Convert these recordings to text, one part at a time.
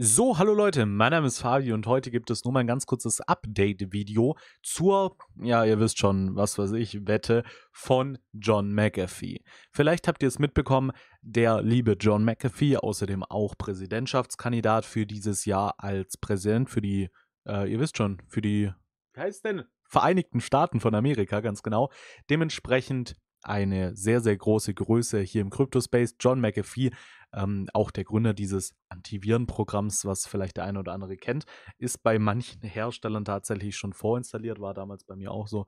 So, hallo Leute, mein Name ist Fabi und heute gibt es nur mal ein ganz kurzes Update-Video zur, ja, ihr wisst schon, was weiß ich, Wette von John McAfee. Vielleicht habt ihr es mitbekommen, der liebe John McAfee, außerdem auch Präsidentschaftskandidat für dieses Jahr als Präsident für die, äh, ihr wisst schon, für die, wie heißt denn? Vereinigten Staaten von Amerika, ganz genau. Dementsprechend eine sehr, sehr große Größe hier im Crypto-Space. John McAfee, ähm, auch der Gründer dieses Antivirenprogramms, was vielleicht der eine oder andere kennt, ist bei manchen Herstellern tatsächlich schon vorinstalliert, war damals bei mir auch so.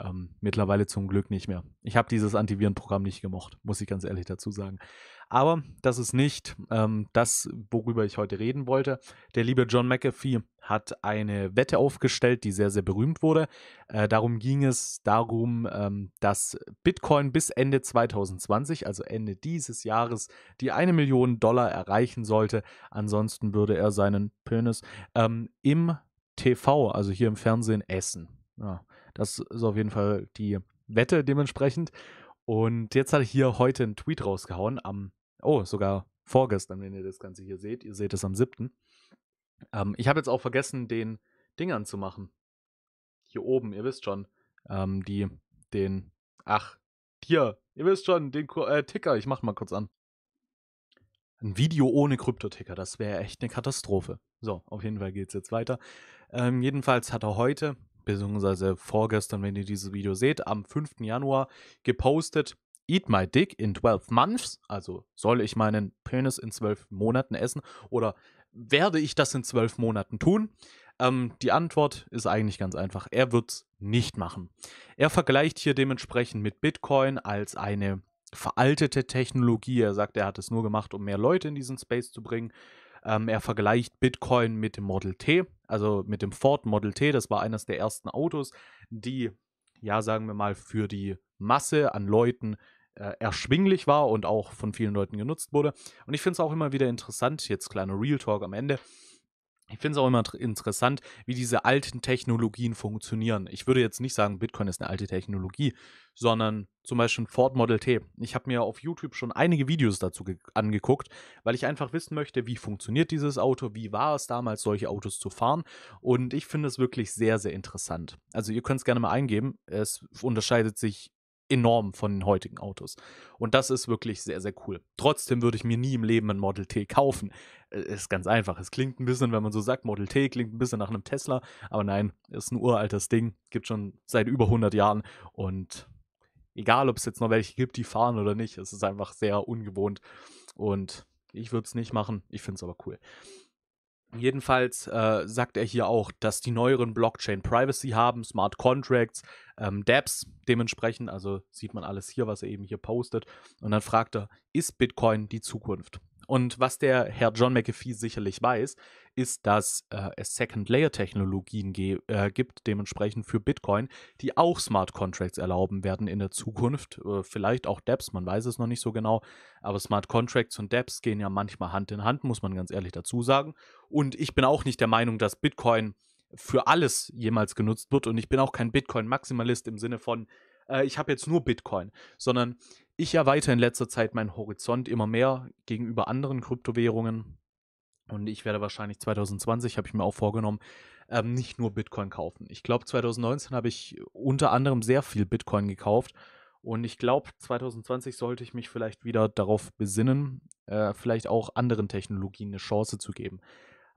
Ähm, mittlerweile zum Glück nicht mehr. Ich habe dieses Antivirenprogramm nicht gemocht, muss ich ganz ehrlich dazu sagen. Aber das ist nicht ähm, das, worüber ich heute reden wollte. Der liebe John McAfee hat eine Wette aufgestellt, die sehr, sehr berühmt wurde. Äh, darum ging es darum, ähm, dass Bitcoin bis Ende 2020, also Ende dieses Jahres, die eine Million Dollar erreichen sollte. Ansonsten würde er seinen Penis ähm, im TV, also hier im Fernsehen, essen. Ja, das ist auf jeden Fall die Wette dementsprechend. Und jetzt hat ich hier heute einen Tweet rausgehauen am, oh, sogar vorgestern, wenn ihr das Ganze hier seht. Ihr seht es am 7. Ähm, ich habe jetzt auch vergessen, den Ding anzumachen. Hier oben, ihr wisst schon, ähm, die, den, ach, hier, ihr wisst schon, den äh, Ticker, ich mach mal kurz an. Ein Video ohne Kryptoticker, das wäre echt eine Katastrophe. So, auf jeden Fall geht es jetzt weiter. Ähm, jedenfalls hat er heute beziehungsweise vorgestern, wenn ihr dieses Video seht, am 5. Januar gepostet. Eat my dick in 12 months. Also soll ich meinen Penis in 12 Monaten essen oder werde ich das in 12 Monaten tun? Ähm, die Antwort ist eigentlich ganz einfach. Er wird es nicht machen. Er vergleicht hier dementsprechend mit Bitcoin als eine veraltete Technologie. Er sagt, er hat es nur gemacht, um mehr Leute in diesen Space zu bringen. Ähm, er vergleicht Bitcoin mit dem Model T, also mit dem Ford Model T. Das war eines der ersten Autos, die, ja, sagen wir mal, für die Masse an Leuten äh, erschwinglich war und auch von vielen Leuten genutzt wurde. Und ich finde es auch immer wieder interessant, jetzt kleiner Real Talk am Ende, ich finde es auch immer interessant, wie diese alten Technologien funktionieren. Ich würde jetzt nicht sagen, Bitcoin ist eine alte Technologie, sondern zum Beispiel Ford Model T. Ich habe mir auf YouTube schon einige Videos dazu angeguckt, weil ich einfach wissen möchte, wie funktioniert dieses Auto, wie war es damals, solche Autos zu fahren. Und ich finde es wirklich sehr, sehr interessant. Also ihr könnt es gerne mal eingeben. Es unterscheidet sich enorm von den heutigen Autos. Und das ist wirklich sehr, sehr cool. Trotzdem würde ich mir nie im Leben ein Model T kaufen. Äh, ist ganz einfach. Es klingt ein bisschen, wenn man so sagt, Model T klingt ein bisschen nach einem Tesla, aber nein, ist ein uraltes Ding, gibt schon seit über 100 Jahren und egal, ob es jetzt noch welche gibt, die fahren oder nicht, es ist einfach sehr ungewohnt und ich würde es nicht machen, ich finde es aber cool. Jedenfalls äh, sagt er hier auch, dass die neueren Blockchain Privacy haben, Smart Contracts, ähm, Dapps dementsprechend. Also sieht man alles hier, was er eben hier postet. Und dann fragt er, ist Bitcoin die Zukunft? Und was der Herr John McAfee sicherlich weiß, ist, dass äh, es Second-Layer-Technologien äh, gibt, dementsprechend für Bitcoin, die auch Smart Contracts erlauben werden in der Zukunft. Äh, vielleicht auch DApps, man weiß es noch nicht so genau. Aber Smart Contracts und DApps gehen ja manchmal Hand in Hand, muss man ganz ehrlich dazu sagen. Und ich bin auch nicht der Meinung, dass Bitcoin für alles jemals genutzt wird. Und ich bin auch kein Bitcoin-Maximalist im Sinne von, äh, ich habe jetzt nur Bitcoin, sondern ich erweitere in letzter Zeit meinen Horizont immer mehr gegenüber anderen Kryptowährungen. Und ich werde wahrscheinlich 2020, habe ich mir auch vorgenommen, ähm, nicht nur Bitcoin kaufen. Ich glaube, 2019 habe ich unter anderem sehr viel Bitcoin gekauft. Und ich glaube, 2020 sollte ich mich vielleicht wieder darauf besinnen, äh, vielleicht auch anderen Technologien eine Chance zu geben.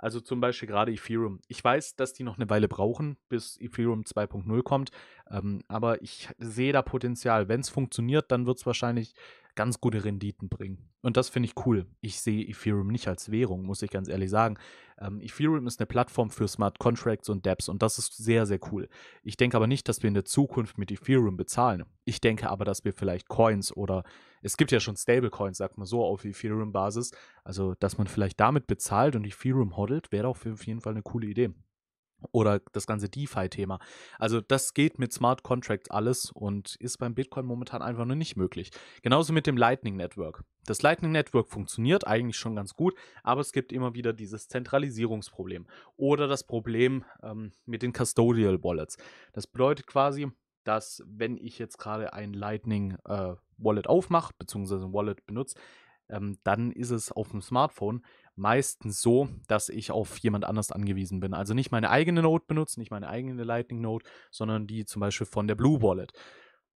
Also zum Beispiel gerade Ethereum. Ich weiß, dass die noch eine Weile brauchen, bis Ethereum 2.0 kommt, ähm, aber ich sehe da Potenzial. Wenn es funktioniert, dann wird es wahrscheinlich ganz gute Renditen bringen. Und das finde ich cool. Ich sehe Ethereum nicht als Währung, muss ich ganz ehrlich sagen. Ähm, Ethereum ist eine Plattform für Smart Contracts und Dapps und das ist sehr, sehr cool. Ich denke aber nicht, dass wir in der Zukunft mit Ethereum bezahlen. Ich denke aber, dass wir vielleicht Coins oder es gibt ja schon Stablecoins, sagt man so, auf Ethereum-Basis. Also, dass man vielleicht damit bezahlt und Ethereum hodelt, wäre auch auf jeden Fall eine coole Idee. Oder das ganze DeFi-Thema. Also, das geht mit Smart Contracts alles und ist beim Bitcoin momentan einfach nur nicht möglich. Genauso mit dem Lightning Network. Das Lightning Network funktioniert eigentlich schon ganz gut, aber es gibt immer wieder dieses Zentralisierungsproblem oder das Problem ähm, mit den Custodial Wallets. Das bedeutet quasi, dass wenn ich jetzt gerade ein Lightning äh, Wallet aufmache, beziehungsweise ein Wallet benutze, ähm, dann ist es auf dem Smartphone meistens so, dass ich auf jemand anders angewiesen bin. Also nicht meine eigene Note benutze, nicht meine eigene Lightning Note, sondern die zum Beispiel von der Blue Wallet.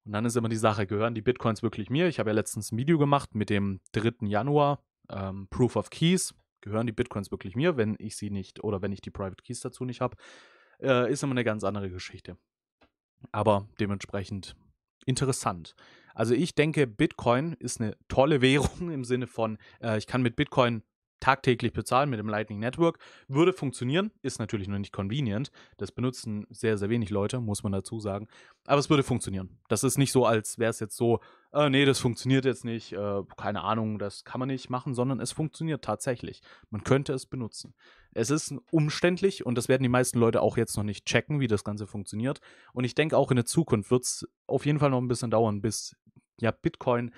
Und dann ist immer die Sache, gehören die Bitcoins wirklich mir? Ich habe ja letztens ein Video gemacht mit dem 3. Januar, ähm, Proof of Keys. Gehören die Bitcoins wirklich mir, wenn ich sie nicht oder wenn ich die Private Keys dazu nicht habe? Äh, ist immer eine ganz andere Geschichte aber dementsprechend interessant. Also ich denke, Bitcoin ist eine tolle Währung im Sinne von, äh, ich kann mit Bitcoin tagtäglich bezahlen mit dem Lightning Network. Würde funktionieren, ist natürlich nur nicht convenient. Das benutzen sehr, sehr wenig Leute, muss man dazu sagen. Aber es würde funktionieren. Das ist nicht so, als wäre es jetzt so, äh, nee, das funktioniert jetzt nicht, äh, keine Ahnung, das kann man nicht machen, sondern es funktioniert tatsächlich. Man könnte es benutzen. Es ist umständlich und das werden die meisten Leute auch jetzt noch nicht checken, wie das Ganze funktioniert. Und ich denke auch in der Zukunft wird es auf jeden Fall noch ein bisschen dauern, bis ja Bitcoin,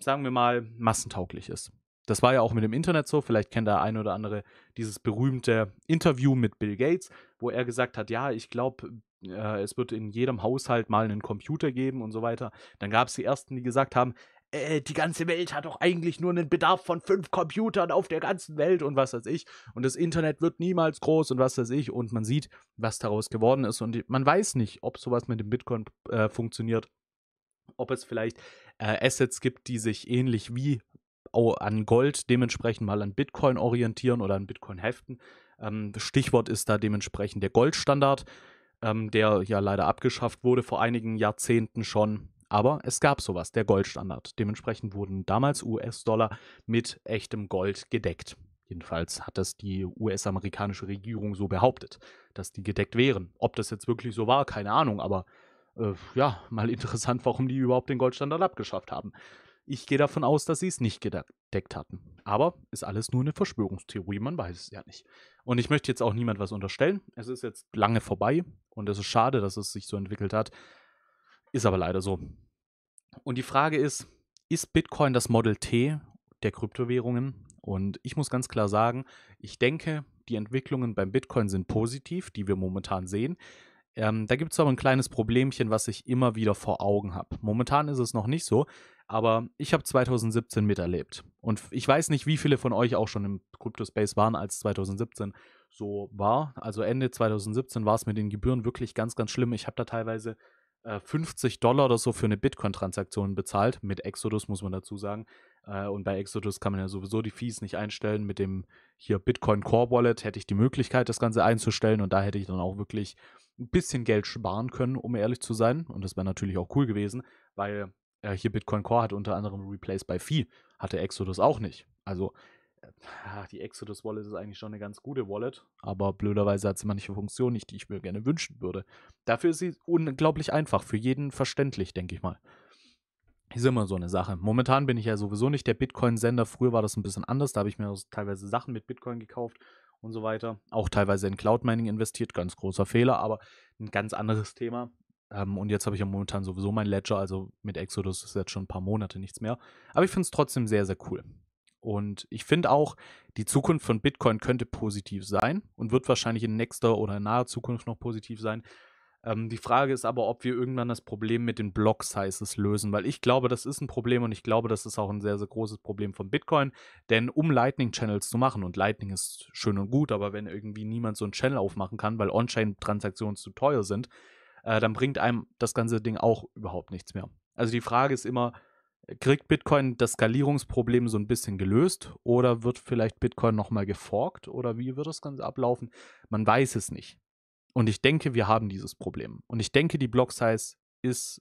sagen wir mal, massentauglich ist. Das war ja auch mit dem Internet so, vielleicht kennt der ein oder andere dieses berühmte Interview mit Bill Gates, wo er gesagt hat, ja, ich glaube, äh, es wird in jedem Haushalt mal einen Computer geben und so weiter. Dann gab es die Ersten, die gesagt haben, äh, die ganze Welt hat doch eigentlich nur einen Bedarf von fünf Computern auf der ganzen Welt und was weiß ich. Und das Internet wird niemals groß und was weiß ich. Und man sieht, was daraus geworden ist. Und man weiß nicht, ob sowas mit dem Bitcoin äh, funktioniert ob es vielleicht äh, Assets gibt, die sich ähnlich wie an Gold, dementsprechend mal an Bitcoin orientieren oder an Bitcoin heften. Ähm, Stichwort ist da dementsprechend der Goldstandard, ähm, der ja leider abgeschafft wurde vor einigen Jahrzehnten schon. Aber es gab sowas, der Goldstandard. Dementsprechend wurden damals US-Dollar mit echtem Gold gedeckt. Jedenfalls hat das die US-amerikanische Regierung so behauptet, dass die gedeckt wären. Ob das jetzt wirklich so war, keine Ahnung, aber äh, ja, mal interessant, warum die überhaupt den Goldstandard abgeschafft haben. Ich gehe davon aus, dass sie es nicht gedeckt hatten. Aber ist alles nur eine Verschwörungstheorie, man weiß es ja nicht. Und ich möchte jetzt auch niemand was unterstellen. Es ist jetzt lange vorbei und es ist schade, dass es sich so entwickelt hat. Ist aber leider so. Und die Frage ist, ist Bitcoin das Model T der Kryptowährungen? Und ich muss ganz klar sagen, ich denke, die Entwicklungen beim Bitcoin sind positiv, die wir momentan sehen. Ähm, da gibt es aber ein kleines Problemchen, was ich immer wieder vor Augen habe. Momentan ist es noch nicht so, aber ich habe 2017 miterlebt. Und ich weiß nicht, wie viele von euch auch schon im Crypto-Space waren, als 2017 so war. Also Ende 2017 war es mit den Gebühren wirklich ganz, ganz schlimm. Ich habe da teilweise äh, 50 Dollar oder so für eine Bitcoin-Transaktion bezahlt. Mit Exodus muss man dazu sagen. Äh, und bei Exodus kann man ja sowieso die Fees nicht einstellen. Mit dem hier Bitcoin Core Wallet hätte ich die Möglichkeit, das Ganze einzustellen. Und da hätte ich dann auch wirklich ein bisschen Geld sparen können, um ehrlich zu sein. Und das wäre natürlich auch cool gewesen, weil äh, hier Bitcoin Core hat unter anderem Replace by Fee, hatte Exodus auch nicht. Also äh, die Exodus Wallet ist eigentlich schon eine ganz gute Wallet, aber blöderweise hat sie manche Funktionen nicht, die ich mir gerne wünschen würde. Dafür ist sie unglaublich einfach, für jeden verständlich, denke ich mal ist immer so eine Sache. Momentan bin ich ja sowieso nicht der Bitcoin-Sender. Früher war das ein bisschen anders. Da habe ich mir teilweise Sachen mit Bitcoin gekauft und so weiter. Auch teilweise in Cloud Mining investiert. Ganz großer Fehler, aber ein ganz anderes Thema. Ähm, und jetzt habe ich ja momentan sowieso mein Ledger. Also mit Exodus ist jetzt schon ein paar Monate nichts mehr. Aber ich finde es trotzdem sehr, sehr cool. Und ich finde auch, die Zukunft von Bitcoin könnte positiv sein und wird wahrscheinlich in nächster oder in naher Zukunft noch positiv sein. Ähm, die Frage ist aber, ob wir irgendwann das Problem mit den Block-Sizes lösen, weil ich glaube, das ist ein Problem und ich glaube, das ist auch ein sehr, sehr großes Problem von Bitcoin. Denn um Lightning-Channels zu machen, und Lightning ist schön und gut, aber wenn irgendwie niemand so einen Channel aufmachen kann, weil On-Chain-Transaktionen zu teuer sind, äh, dann bringt einem das ganze Ding auch überhaupt nichts mehr. Also die Frage ist immer, kriegt Bitcoin das Skalierungsproblem so ein bisschen gelöst oder wird vielleicht Bitcoin nochmal geforkt oder wie wird das Ganze ablaufen? Man weiß es nicht. Und ich denke, wir haben dieses Problem. Und ich denke, die Block Size ist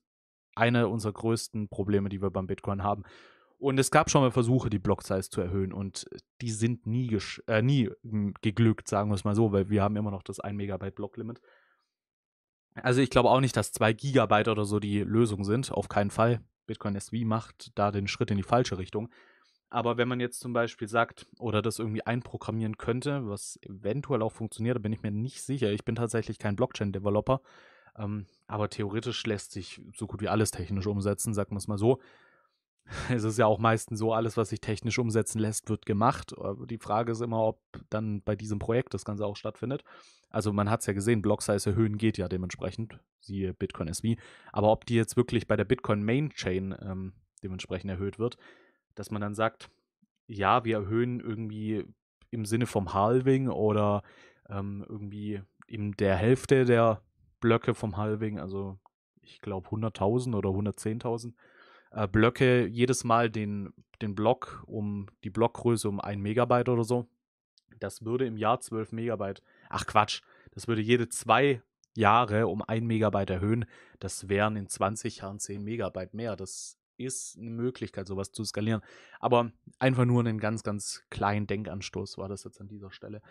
eine unserer größten Probleme, die wir beim Bitcoin haben. Und es gab schon mal Versuche, die Block Size zu erhöhen und die sind nie, äh, nie hm, geglückt, sagen wir es mal so, weil wir haben immer noch das 1 Megabyte Block Limit. Also ich glaube auch nicht, dass 2 Gigabyte oder so die Lösung sind, auf keinen Fall. Bitcoin SV macht da den Schritt in die falsche Richtung. Aber wenn man jetzt zum Beispiel sagt oder das irgendwie einprogrammieren könnte, was eventuell auch funktioniert, da bin ich mir nicht sicher. Ich bin tatsächlich kein Blockchain-Developer. Ähm, aber theoretisch lässt sich so gut wie alles technisch umsetzen, sagen wir es mal so. Es ist ja auch meistens so, alles, was sich technisch umsetzen lässt, wird gemacht. Die Frage ist immer, ob dann bei diesem Projekt das Ganze auch stattfindet. Also man hat es ja gesehen, Block-Size erhöhen geht ja dementsprechend, siehe Bitcoin SV. Aber ob die jetzt wirklich bei der Bitcoin Main Chain ähm, dementsprechend erhöht wird, dass man dann sagt, ja, wir erhöhen irgendwie im Sinne vom Halving oder ähm, irgendwie in der Hälfte der Blöcke vom Halving, also ich glaube 100.000 oder 110.000 äh, Blöcke jedes Mal den, den Block um die Blockgröße um ein Megabyte oder so. Das würde im Jahr 12 Megabyte, ach Quatsch, das würde jede zwei Jahre um ein Megabyte erhöhen. Das wären in 20 Jahren 10 Megabyte mehr. Das ist eine Möglichkeit, sowas zu skalieren. Aber einfach nur einen ganz, ganz kleinen Denkanstoß war das jetzt an dieser Stelle.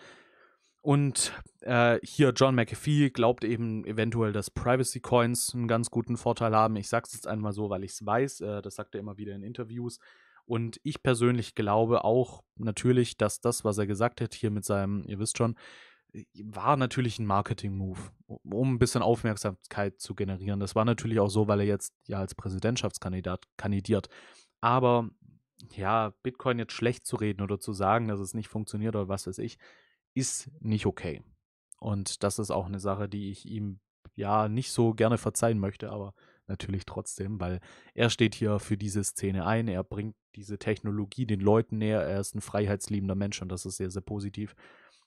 Und äh, hier John McAfee glaubt eben eventuell, dass Privacy Coins einen ganz guten Vorteil haben. Ich sage es jetzt einmal so, weil ich es weiß. Äh, das sagt er immer wieder in Interviews. Und ich persönlich glaube auch natürlich, dass das, was er gesagt hat, hier mit seinem, ihr wisst schon, war natürlich ein Marketing-Move, um ein bisschen Aufmerksamkeit zu generieren. Das war natürlich auch so, weil er jetzt ja als Präsidentschaftskandidat kandidiert. Aber ja, Bitcoin jetzt schlecht zu reden oder zu sagen, dass es nicht funktioniert oder was weiß ich, ist nicht okay. Und das ist auch eine Sache, die ich ihm ja nicht so gerne verzeihen möchte, aber natürlich trotzdem, weil er steht hier für diese Szene ein, er bringt diese Technologie den Leuten näher, er ist ein freiheitsliebender Mensch und das ist sehr, sehr positiv.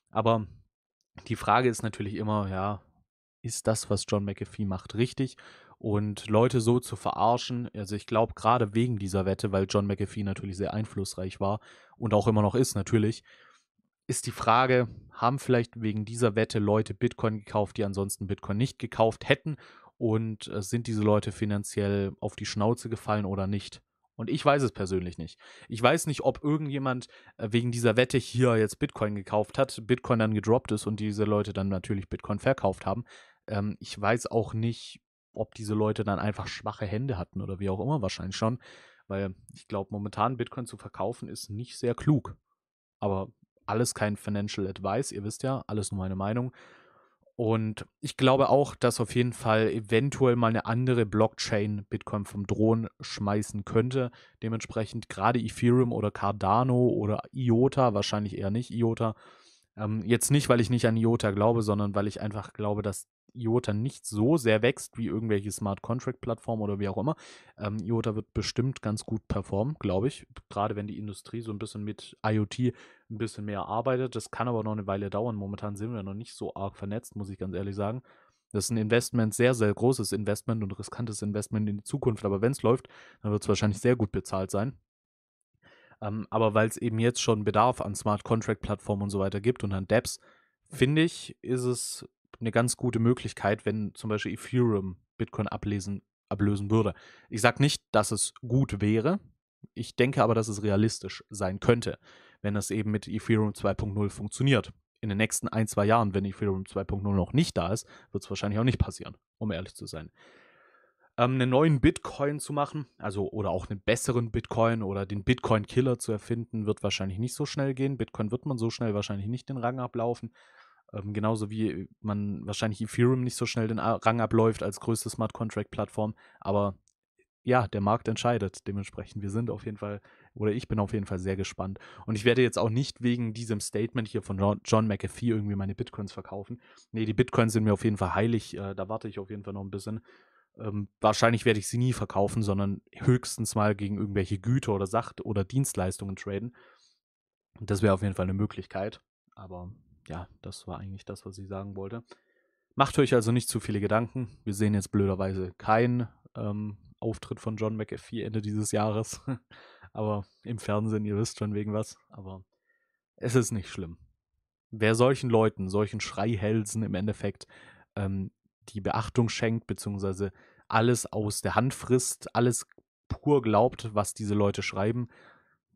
Aber die Frage ist natürlich immer, ja, ist das, was John McAfee macht, richtig? Und Leute so zu verarschen, also ich glaube gerade wegen dieser Wette, weil John McAfee natürlich sehr einflussreich war und auch immer noch ist natürlich, ist die Frage, haben vielleicht wegen dieser Wette Leute Bitcoin gekauft, die ansonsten Bitcoin nicht gekauft hätten? Und äh, sind diese Leute finanziell auf die Schnauze gefallen oder nicht? Und ich weiß es persönlich nicht. Ich weiß nicht, ob irgendjemand äh, wegen dieser Wette hier jetzt Bitcoin gekauft hat, Bitcoin dann gedroppt ist und diese Leute dann natürlich Bitcoin verkauft haben. Ähm, ich weiß auch nicht, ob diese Leute dann einfach schwache Hände hatten oder wie auch immer wahrscheinlich schon. Weil ich glaube, momentan Bitcoin zu verkaufen ist nicht sehr klug. Aber alles kein Financial Advice, ihr wisst ja, alles nur meine Meinung. Und ich glaube auch, dass auf jeden Fall eventuell mal eine andere Blockchain Bitcoin vom Drohnen schmeißen könnte. Dementsprechend gerade Ethereum oder Cardano oder IOTA, wahrscheinlich eher nicht IOTA. Ähm, jetzt nicht, weil ich nicht an IOTA glaube, sondern weil ich einfach glaube, dass IOTA nicht so sehr wächst wie irgendwelche Smart Contract Plattformen oder wie auch immer. Ähm, IOTA wird bestimmt ganz gut performen, glaube ich. Gerade wenn die Industrie so ein bisschen mit IoT ein bisschen mehr arbeitet. Das kann aber noch eine Weile dauern. Momentan sind wir noch nicht so arg vernetzt, muss ich ganz ehrlich sagen. Das ist ein Investment, sehr, sehr großes Investment und riskantes Investment in die Zukunft. Aber wenn es läuft, dann wird es wahrscheinlich sehr gut bezahlt sein. Ähm, aber weil es eben jetzt schon Bedarf an Smart Contract Plattformen und so weiter gibt und an Dapps, finde ich, ist es eine ganz gute Möglichkeit, wenn zum Beispiel Ethereum Bitcoin ablesen, ablösen würde. Ich sage nicht, dass es gut wäre. Ich denke aber, dass es realistisch sein könnte, wenn das eben mit Ethereum 2.0 funktioniert. In den nächsten ein, zwei Jahren, wenn Ethereum 2.0 noch nicht da ist, wird es wahrscheinlich auch nicht passieren, um ehrlich zu sein. Ähm, einen neuen Bitcoin zu machen, also oder auch einen besseren Bitcoin oder den Bitcoin-Killer zu erfinden, wird wahrscheinlich nicht so schnell gehen. Bitcoin wird man so schnell wahrscheinlich nicht den Rang ablaufen. Ähm, genauso wie man wahrscheinlich Ethereum nicht so schnell den Rang abläuft als größte Smart Contract Plattform. Aber ja, der Markt entscheidet dementsprechend. Wir sind auf jeden Fall, oder ich bin auf jeden Fall sehr gespannt. Und ich werde jetzt auch nicht wegen diesem Statement hier von John McAfee irgendwie meine Bitcoins verkaufen. Nee, die Bitcoins sind mir auf jeden Fall heilig. Äh, da warte ich auf jeden Fall noch ein bisschen. Ähm, wahrscheinlich werde ich sie nie verkaufen, sondern höchstens mal gegen irgendwelche Güter oder Sacht oder Dienstleistungen traden. das wäre auf jeden Fall eine Möglichkeit. Aber ja, das war eigentlich das, was ich sagen wollte. Macht euch also nicht zu viele Gedanken. Wir sehen jetzt blöderweise keinen ähm, Auftritt von John McAfee Ende dieses Jahres. Aber im Fernsehen, ihr wisst schon wegen was. Aber es ist nicht schlimm. Wer solchen Leuten, solchen Schreihälsen im Endeffekt ähm, die Beachtung schenkt, beziehungsweise alles aus der Hand frisst, alles pur glaubt, was diese Leute schreiben,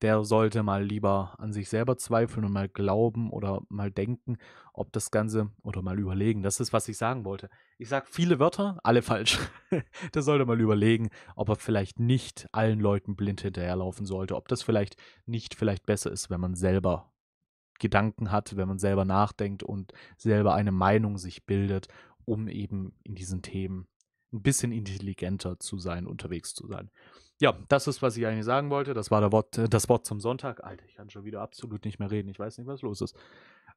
der sollte mal lieber an sich selber zweifeln und mal glauben oder mal denken, ob das Ganze oder mal überlegen. Das ist, was ich sagen wollte. Ich sage viele Wörter, alle falsch. der sollte mal überlegen, ob er vielleicht nicht allen Leuten blind hinterherlaufen sollte, ob das vielleicht nicht vielleicht besser ist, wenn man selber Gedanken hat, wenn man selber nachdenkt und selber eine Meinung sich bildet, um eben in diesen Themen ein bisschen intelligenter zu sein, unterwegs zu sein. Ja, das ist, was ich eigentlich sagen wollte. Das war Wort, äh, das Wort zum Sonntag. Alter, ich kann schon wieder absolut nicht mehr reden. Ich weiß nicht, was los ist.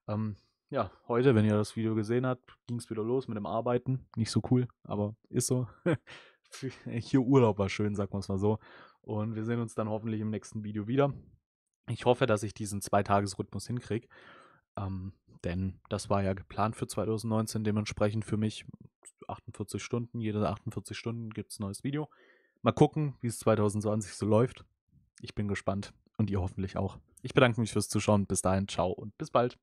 Ähm, ja, heute, wenn ihr das Video gesehen habt, ging es wieder los mit dem Arbeiten. Nicht so cool, aber ist so. Hier Urlaub war schön, sagen wir es mal so. Und wir sehen uns dann hoffentlich im nächsten Video wieder. Ich hoffe, dass ich diesen Zweitagesrhythmus hinkriege. Ähm, denn das war ja geplant für 2019. Dementsprechend für mich 48 Stunden. Jede 48 Stunden gibt es ein neues Video. Mal gucken, wie es 2020 so läuft. Ich bin gespannt und ihr hoffentlich auch. Ich bedanke mich fürs Zuschauen. Bis dahin, ciao und bis bald.